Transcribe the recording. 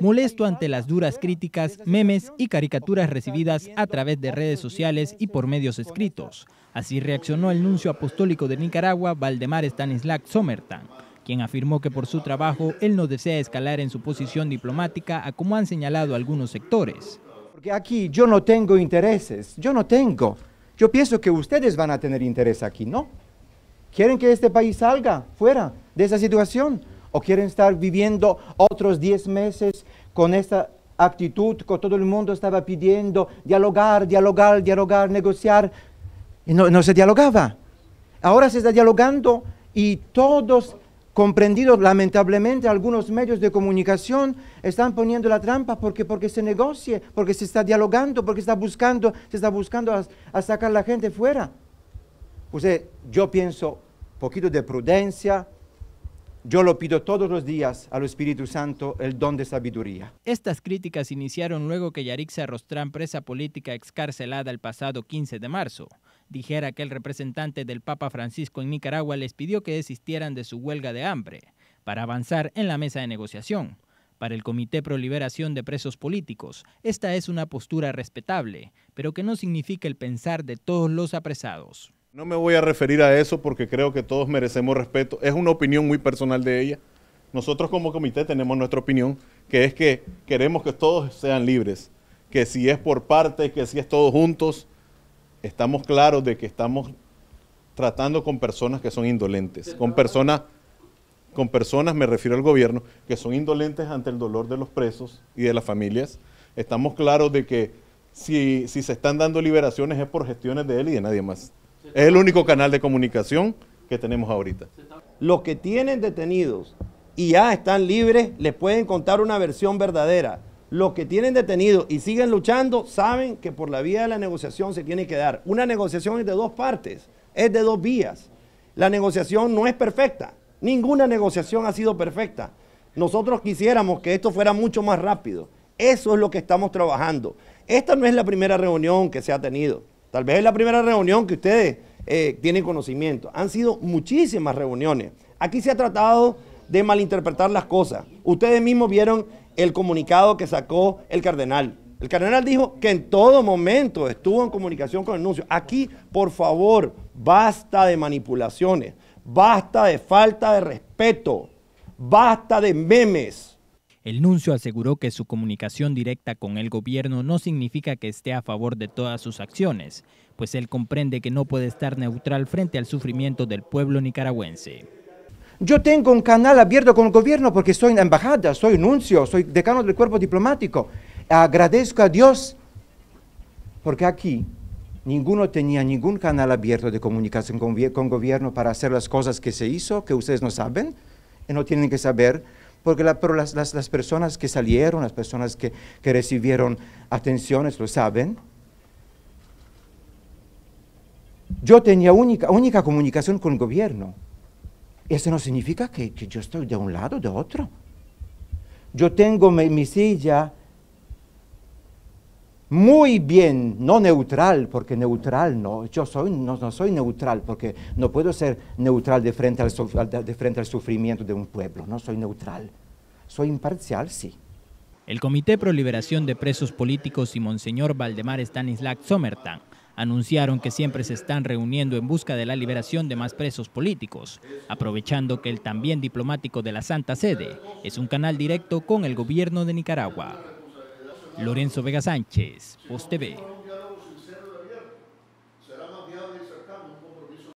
Molesto ante las duras críticas, memes y caricaturas recibidas a través de redes sociales y por medios escritos. Así reaccionó el nuncio apostólico de Nicaragua, Valdemar Stanislav Somertan, quien afirmó que por su trabajo él no desea escalar en su posición diplomática a como han señalado algunos sectores. Porque aquí yo no tengo intereses, yo no tengo. Yo pienso que ustedes van a tener interés aquí, ¿no? ¿Quieren que este país salga fuera de esa situación? o quieren estar viviendo otros 10 meses con esta actitud con todo el mundo estaba pidiendo, dialogar, dialogar, dialogar, negociar. Y no, se dialogaba. Ahora se está dialogando y todos comprendidos, lamentablemente, algunos medios de comunicación están poniendo la trampa porque, porque se negocie, porque se está dialogando, porque está buscando, se está buscando a, sacar a la gente fuera. Pues, eh, yo pienso, poquito de prudencia, yo lo pido todos los días al Espíritu Santo el don de sabiduría. Estas críticas iniciaron luego que Yarixa Rostrán, presa política excarcelada el pasado 15 de marzo, dijera que el representante del Papa Francisco en Nicaragua les pidió que desistieran de su huelga de hambre para avanzar en la mesa de negociación. Para el Comité proliberación Liberación de Presos Políticos, esta es una postura respetable, pero que no significa el pensar de todos los apresados. No me voy a referir a eso porque creo que todos merecemos respeto. Es una opinión muy personal de ella. Nosotros como comité tenemos nuestra opinión, que es que queremos que todos sean libres, que si es por parte, que si es todos juntos, estamos claros de que estamos tratando con personas que son indolentes, con personas, con personas, me refiero al gobierno, que son indolentes ante el dolor de los presos y de las familias. Estamos claros de que si, si se están dando liberaciones es por gestiones de él y de nadie más. Es el único canal de comunicación que tenemos ahorita. Los que tienen detenidos y ya están libres, les pueden contar una versión verdadera. Los que tienen detenidos y siguen luchando saben que por la vía de la negociación se tiene que dar. Una negociación es de dos partes, es de dos vías. La negociación no es perfecta. Ninguna negociación ha sido perfecta. Nosotros quisiéramos que esto fuera mucho más rápido. Eso es lo que estamos trabajando. Esta no es la primera reunión que se ha tenido. Tal vez es la primera reunión que ustedes eh, tienen conocimiento. Han sido muchísimas reuniones. Aquí se ha tratado de malinterpretar las cosas. Ustedes mismos vieron el comunicado que sacó el cardenal. El cardenal dijo que en todo momento estuvo en comunicación con el nuncio. Aquí, por favor, basta de manipulaciones, basta de falta de respeto, basta de memes. El nuncio aseguró que su comunicación directa con el gobierno no significa que esté a favor de todas sus acciones, pues él comprende que no puede estar neutral frente al sufrimiento del pueblo nicaragüense. Yo tengo un canal abierto con el gobierno porque soy embajada, soy nuncio, soy decano del cuerpo diplomático. Agradezco a Dios porque aquí ninguno tenía ningún canal abierto de comunicación con, con gobierno para hacer las cosas que se hizo, que ustedes no saben y no tienen que saber porque pero las, personas que salieron, las personas que, recibieron atenciones, lo saben. Yo tenía única, única comunicación con el gobierno. Eso no significa que, yo estoy de un lado o de otro. Yo tengo mi silla muy bien, no neutral, porque neutral no, yo soy, no, soy neutral, porque no puedo ser neutral de frente, al, frente al sufrimiento de un pueblo, no soy neutral, soy imparcial, sí. El Comité Pro Liberación de Presos Políticos y Monseñor Valdemar Stanislav Somertan anunciaron que siempre se están reuniendo en busca de la liberación de más presos políticos, aprovechando que el también diplomático de la Santa Sede es un canal directo con el gobierno de Nicaragua. Lorenzo Vega Sánchez, Post TV.